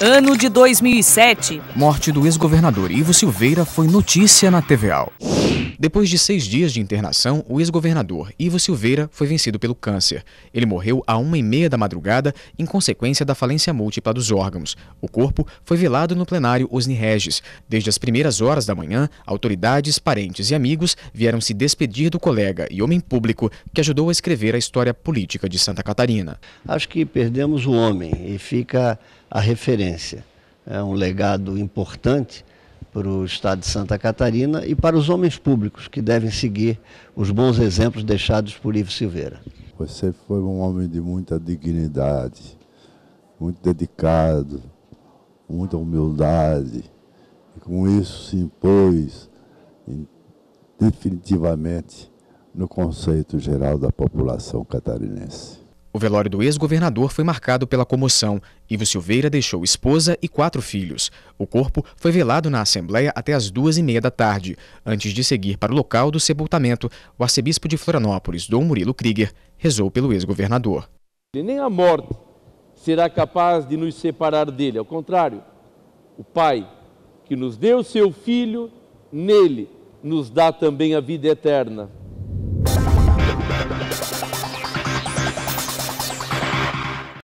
Ano de 2007. Morte do ex-governador Ivo Silveira foi notícia na TVA. Depois de seis dias de internação, o ex-governador Ivo Silveira foi vencido pelo câncer. Ele morreu a uma e meia da madrugada em consequência da falência múltipla dos órgãos. O corpo foi velado no plenário Osni Regis. Desde as primeiras horas da manhã, autoridades, parentes e amigos vieram se despedir do colega e homem público que ajudou a escrever a história política de Santa Catarina. Acho que perdemos o homem e fica a referência. É um legado importante para o estado de Santa Catarina e para os homens públicos que devem seguir os bons exemplos deixados por Ivo Silveira. Você foi um homem de muita dignidade, muito dedicado, muita humildade, e com isso se impôs definitivamente no conceito geral da população catarinense. O velório do ex-governador foi marcado pela comoção. Ivo Silveira deixou esposa e quatro filhos. O corpo foi velado na Assembleia até as duas e meia da tarde. Antes de seguir para o local do sepultamento, o arcebispo de Florianópolis, Dom Murilo Krieger, rezou pelo ex-governador. Nem a morte será capaz de nos separar dele. Ao contrário, o Pai, que nos deu seu Filho, nele nos dá também a vida eterna.